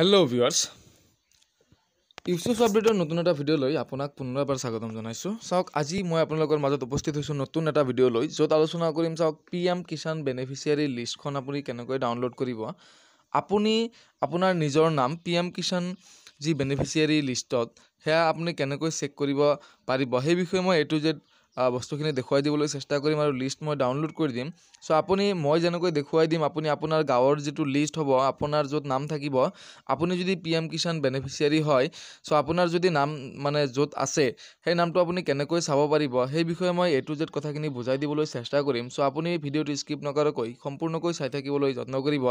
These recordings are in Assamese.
হেল্ল' ভিউৱাৰ্ছ ইউটিউব চাবজেক্টৰ নতুন এটা ভিডিঅ'লৈ আপোনাক পুনৰবাৰ স্বাগতম জনাইছোঁ চাওক আজি মই আপোনালোকৰ মাজত উপস্থিত হৈছোঁ নতুন এটা ভিডিঅ'লৈ য'ত আলোচনা কৰিম চাওক পি এম কিষাণ বেনিফিচিয়াৰী লিষ্টখন আপুনি কেনেকৈ ডাউনলোড কৰিব আপুনি আপোনাৰ নিজৰ নাম পি এম কিষাণ যি বেনিফিচিয়াৰী লিষ্টত সেয়া আপুনি কেনেকৈ চেক কৰিব পাৰিব সেই বিষয়ে মই এ টু জেড বস্তুখিনি দেখুৱাই দিবলৈ চেষ্টা কৰিম আৰু লিষ্ট মই ডাউনলোড কৰি দিম চ' আপুনি মই যেনেকৈ দেখুৱাই দিম আপুনি আপোনাৰ গাঁৱৰ যিটো লিষ্ট হ'ব আপোনাৰ য'ত নাম থাকিব আপুনি যদি পি এম কিষাণ বেনিফিচিয়াৰী হয় চ' আপোনাৰ যদি নাম মানে য'ত আছে সেই নামটো আপুনি কেনেকৈ চাব পাৰিব সেই বিষয়ে মই এইটো য'ত কথাখিনি বুজাই দিবলৈ চেষ্টা কৰিম চ' আপুনি ভিডিঅ'টো স্কিপ নকৰাকৈ সম্পূৰ্ণকৈ চাই থাকিবলৈ যত্ন কৰিব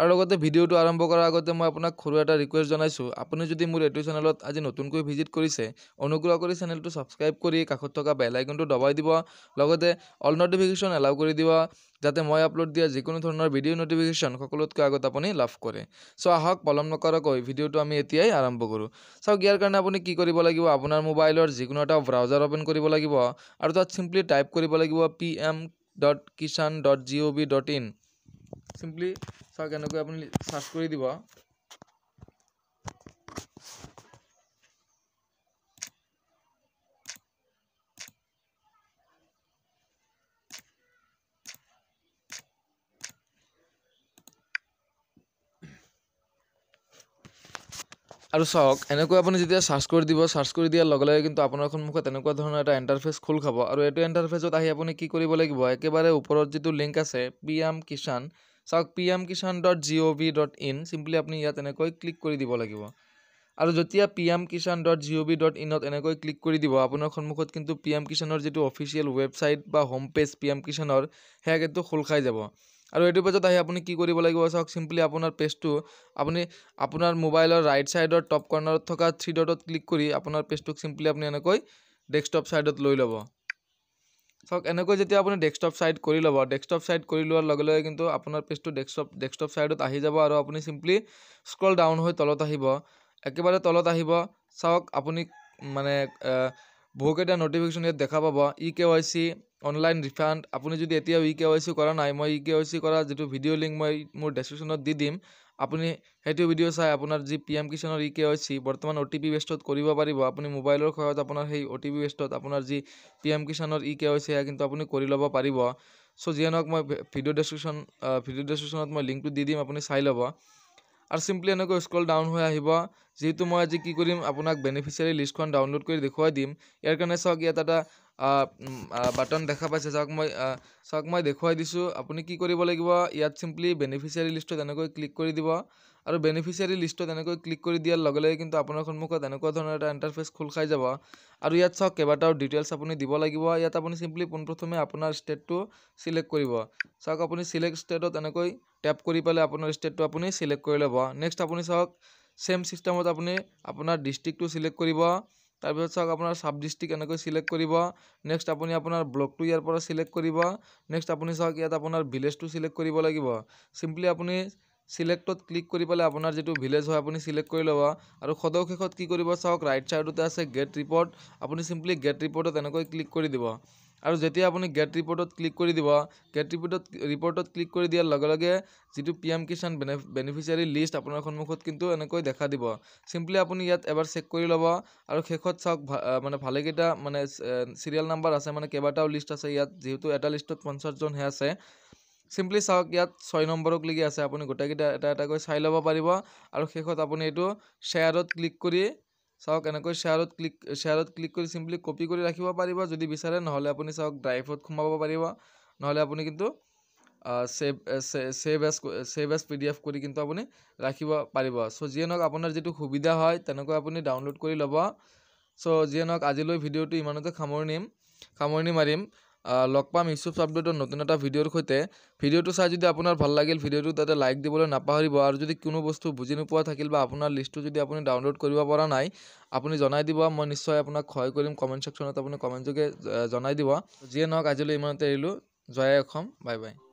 আৰু লগতে ভিডিঅ'টো আৰম্ভ কৰাৰ আগতে মই আপোনাক সৰু এটা ৰিকুৱেষ্ট জনাইছোঁ আপুনি যদি মোৰ এইটো চেনেলত আজি নতুনকৈ ভিজিট কৰিছে অনুগ্ৰহ কৰি চেনেলটো ছাবস্ক্ৰাইব কৰি কাষত থকা বেল বাটনটো দবাই দিব লগতে অল নটিফিকেশ্যন এলাউ কৰি দিব যাতে মই আপলোড দিয়া যিকোনো ধৰণৰ ভিডিঅ' নটিফিকেশ্যন সকলোতকৈ আগত আপুনি লাভ কৰে চ' আহক পলম নকৰাকৈ ভিডিঅ'টো আমি এতিয়াই আৰম্ভ কৰোঁ চাওক ইয়াৰ কাৰণে আপুনি কি কৰিব লাগিব আপোনাৰ মোবাইলৰ যিকোনো এটা ব্ৰাউজাৰ অ'পেন কৰিব লাগিব আৰু তাত চিম্পলি টাইপ কৰিব লাগিব P M dot Kisan dot G O' V dot in simply চাওক এনেকৈ আপুনি ছাৰ্চ কৰি দিব আৰু চাওক এনেকৈ আপুনি যেতিয়া চাৰ্চ কৰি দিব চাৰ্চ কৰি দিয়াৰ লগে লগে কিন্তু আপোনাৰ সন্মুখত এনেকুৱা ধৰণৰ এটা এণ্টাৰফেচ খোল খাব আৰু এইটো এণ্টাৰফেচত আহি আপুনি কি কৰিব লাগিব একেবাৰে ওপৰত যিটো লিংক আছে পি এম কিষাণ চাওক P M Kisan dot G O' V dot in simply আপুনি ইয়াত এনেকৈ ক্লিক কৰি দিব লাগিব আৰু যেতিয়া P M Kisan dot G O' V dot ইনত এনেকৈ ক্লিক কৰি দিব আপোনাৰ সন্মুখত কিন্তু পি এম কিষাণৰ যিটো অফিচিয়েল ৱেবছাইট বা হোম পেজ পি এম কিষাণৰ সেয়া কিন্তু খোল খাই যাব আৰু এইটো পেজত আহি আপুনি কি কৰিব লাগিব চাওক চিম্পলি আপোনাৰ পেজটো আপুনি আপোনাৰ মোবাইলৰ ৰাইট চাইডৰ টপ কৰ্ণাৰত থকা থ্ৰী ডটত ক্লিক কৰি আপোনাৰ পেজটোক চিম্পলি আপুনি এনেকৈ ডেস্কটপ ছাইডত লৈ ল'ব চাওক এনেকৈ যেতিয়া আপুনি ডেস্কটপ ছাইড কৰি ল'ব ডেস্কটপ ছাইড কৰি লোৱাৰ লগে লগে কিন্তু আপোনাৰ পেজটো ডেস্কটপ ডেস্কটপ ছাইডত আহি যাব আৰু আপুনি চিম্পলি স্ক্ৰল ডাউন হৈ তলত আহিব একেবাৰে তলত আহিব চাওক আপুনি মানে বহুকেইটা নটিফিকেশ্যন ইয়াত দেখা পাব E K Y C online refund আপুনি যদি এতিয়াও ই কে ৱাই চি কৰা নাই মই ই কে ৱাই চি কৰা যিটো ভিডিঅ' লিংক মই মোৰ ডেছক্ৰিপশ্যনত দি দিম আপুনি সেইটো ভিডিঅ' চাই আপোনাৰ যি পি এম কিষাণৰ ই কে ৱাই চি বৰ্তমান অ' টি পি বেষ্টত কৰিব পাৰিব আপুনি মোবাইলৰ সহায়ত আপোনাৰ সেই অ' টি পি বেষ্টত আপোনাৰ যি পি এম কিষাণৰ ই কে ৱাই চি সেয়া কিন্তু আপুনি কৰি ল'ব পাৰিব চ' যিয়ে নহওক মই ভিডিঅ' ডেছক্ৰিপশ্যন ভিডিঅ' ডেছক্ৰিপশ্যনত মই লিংকটো দি দিম আপুনি চাই ল'ব আৰু চিম্পলি এনেকৈ স্ক্ৰল ডাউন হৈ আহিব যিহেতু মই আজি কি কৰিম আপোনাক বেনিফিচিয়াৰী লিষ্টখন ডাউনলোড কৰি দেখুৱাই দিম ইয়াৰ কাৰণে চাওক ইয়াত এটা বাটন দেখা পাইছে চাওক মই চাওক মই দেখুৱাই দিছোঁ আপুনি কি কৰিব লাগিব ইয়াত চিম্পলি বেনিফিচিয়াৰী লিষ্টত এনেকৈ ক্লিক কৰি দিব আৰু বেনিফিচিয়াৰী লিষ্টত এনেকৈ ক্লিক কৰি দিয়াৰ লগে লগে কিন্তু আপোনাৰ সন্মুখত এনেকুৱা ধৰণৰ এটা ইণ্টাৰফেচ খোল খাই যাব আৰু ইয়াত চাওক কেইবাটাও ডিটেইলছ আপুনি দিব লাগিব ইয়াত আপুনি চিম্পলি পোনপ্ৰথমে আপোনাৰ ষ্টেটটো চিলেক্ট কৰিব চাওক আপুনি চিলেক্ট ষ্টেটত এনেকৈ টেপ কৰি পেলাই আপোনাৰ ষ্টেটটো আপুনি চিলেক্ট কৰি ল'ব নেক্সট আপুনি চাওক ছেম ছিষ্টেমত আপুনি আপোনাৰ ডিষ্ট্ৰিক্টটো চিলেক্ট কৰিব তাৰপিছত চাওক আপোনাৰ ছাব ডিষ্ট্ৰিক্ট এনেকৈ চিলেক্ট কৰিব নেক্সট আপুনি আপোনাৰ ব্লকটো ইয়াৰ পৰা চিলেক্ট কৰিব নেক্সট আপুনি চাওক ইয়াত আপোনাৰ ভিলেজটো চিলেক্ট কৰিব লাগিব চিম্পলি আপুনি ছিলেক্টত ক্লিক কৰি পেলাই আপোনাৰ যিটো ভিলেজ হয় আপুনি ছিলেক্ট কৰি ল'বা আৰু সদৌ শেষত কি কৰিব চাওক ৰাইট ছাইডতে আছে গেট ৰিপৰ্ট আপুনি চিম্পলি গেট ৰিপৰ্টত এনেকৈ ক্লিক কৰি দিব আৰু যেতিয়া আপুনি গেট ৰিপৰ্টত ক্লিক কৰি দিব গেট ৰিপৰ্টত ৰিপৰ্টত ক্লিক কৰি দিয়াৰ লগে লগে যিটো P M Kisan beneficiary list আপোনাৰ সন্মুখত কিন্তু এনেকৈ দেখা দিব চিম্পলি আপুনি ইয়াত এবাৰ চেক কৰি ল'ব আৰু শেষত চাওক মানে ভালেকেইটা মানে চিৰিয়েল নাম্বাৰ আছে মানে কেইবাটাও লিষ্ট আছে ইয়াত যিহেতু এটা লিষ্টত পঞ্চাছজনহে আছে চিম্পলি চাওক ইয়াত ছয় নম্বৰক লাগি আছে আপুনি গোটেইকেইটা এটা এটাকৈ চাই ল'ব পাৰিব আৰু শেষত আপুনি এইটো শ্বেয়াৰত ক্লিক কৰি চাওক এনেকৈ শ্বেয়াৰত ক্লিক শ্বেয়াৰত ক্লিক কৰি চিম্পলি কপি কৰি ৰাখিব পাৰিব যদি বিচাৰে নহ'লে আপুনি চাওক ড্ৰাইভত সোমাব পাৰিব নহ'লে আপুনি কিন্তু save save as save as P D F কৰি কিন্তু আপুনি ৰাখিব পাৰিব চ' যিয়ে নহওক আপোনাৰ যিটো সুবিধা হয় তেনেকৈ আপুনি ডাউনলোড কৰি ল'ব চ' যিয়ে নহওক আজিলৈ ভিডিঅ'টো ইমানতে সামৰণিম সামৰণি মাৰিম লগ পাম ইউচুফ আপডেটৰ নতুন এটা ভিডিঅ'ৰ সৈতে ভিডিঅ'টো চাই যদি আপোনাৰ ভাল লাগিল ভিডিঅ'টো তাতে লাইক দিবলৈ নাপাহৰিব আৰু যদি কোনো বস্তু বুজি নোপোৱা থাকিল বা আপোনাৰ লিষ্টটো যদি আপুনি ডাউনলোড কৰিব পৰা নাই আপুনি জনাই দিব মই নিশ্চয় আপোনাক সহায় কৰিম কমেণ্ট ছেকশ্যনত আপুনি কমেণ্টযোগে জনাই দিব যিয়ে নহওক আজিলৈ ইমানতে এৰিলোঁ জয় অসম বাই বাই